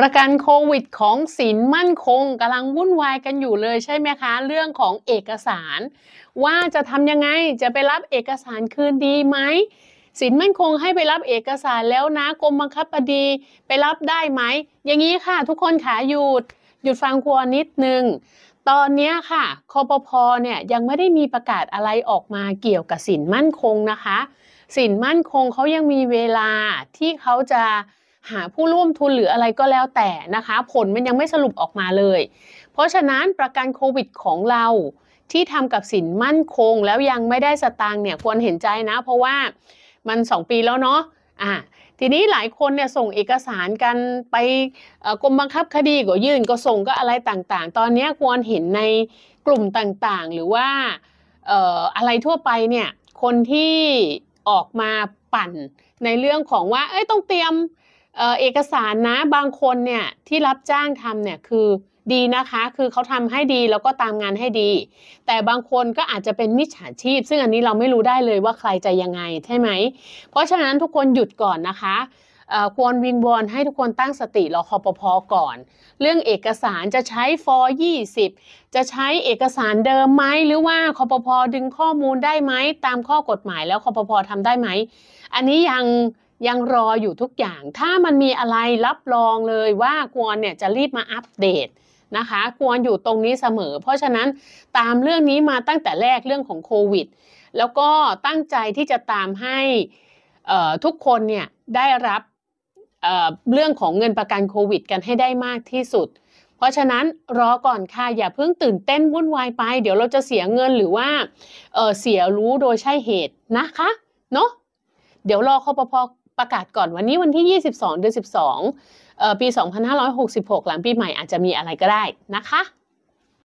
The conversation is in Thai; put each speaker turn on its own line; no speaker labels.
ประกันโควิดของสินมั่นคงกำลังวุ่นวายกันอยู่เลยใช่ไหมคะ เรื่องของเอกสาร ว่าจะทำยังไงจะไปรับเอกสารคืนดีไหมสินมั่นคงให้ไปรับเอกสารแล้วนะกรมบังคับคดี ไปรับได้ไหมอย่างนี้ค่ะทุกคนขาหยุดหยุดฟังครัวนิดนึงตอนนี้ค่ะคอปพอเนี่ยยังไม่ได้มีประกาศอะไรออกมาเกี่ยวกับสินมั่นคงนะคะสินมั่นคงเขายังมีเวลาที่เขาจะหาผู้ร่วมทุนหรืออะไรก็แล้วแต่นะคะ ผลมันยังไม่สรุปออกมาเลย เพราะฉะนั้นประกันโควิด ของเราที่ทำกับสินมั่นคงแล้วยังไม่ได้สตางค์เนี่ยควรเห็นใจนะ เพราะว่ามัน2ปีแล้วเนาะอ่ะทีนี้หลายคนเนี่ยส่งเอกสารกันไปกรมบังคับคดีก็ยื่นก็ส่งก็อะไรต่างๆ ตอนนี้ควรเห็นในกลุ่มต่างๆ หรือว่าออะไรทั่วไปเนี่ยคนที่ออกมาปั่นในเรื่องของว่า เอ้ยต้องเตรียมเอกสารนะบางคนเนี่ยที่รับจ้างทำเนี่ยคือดีนะคะ คือเขาทำให้ดีแล้วก็ตามงานให้ดี แต่บางคนก็อาจจะเป็นมิจฉาชีพซึ่งอันนี้เราไม่รู้ได้เลยว่าใครจะยังไงใช่ไหมเพราะฉะนั้นทุกคนหยุดก่อนนะคะควรวิงวอนให้ทุกคนตั้งสติรอคอปพอก่อนเรื่องเอกสารจะใช้ฟอ20 จะใช้เอกสารเดิมไหมหรือว่าคอปพอดึงข้อมูลได้ไหมตามข้อกฎหมายแล้วคอปพอทำได้ไหมอันนี้ยังยังรออยู่ทุกอย่าง ถ้ามันมีอะไรรับรองเลยว่ากวนเนี่ยจะรีบมาอัปเดตนะคะกวนอยู่ตรงนี้เสมอ เพราะฉะนั้นตามเรื่องนี้มาตั้งแต่แรกเรื่องของโควิด แล้วก็ตั้งใจที่จะตามให้ทุกคนเนี่ยได้รับเเรื่องของเงินประกันโควิด กันให้ได้มากที่สุด เพราะฉะนั้นรอก่อนค่ะ อย่าเพิ่งตื่นเต้นวุ่นวายไป เดี๋ยวเราจะเสียเงินหรือว่าเเสียรู้โดยใช่เหตุนะคะ เนาะเดี๋ยวรอคอปพประกาศก่อนวันนี้วันที่ 22 เดือน 12 ปี 2566 หลังปีใหม่อาจจะมีอะไรก็ได้นะคะ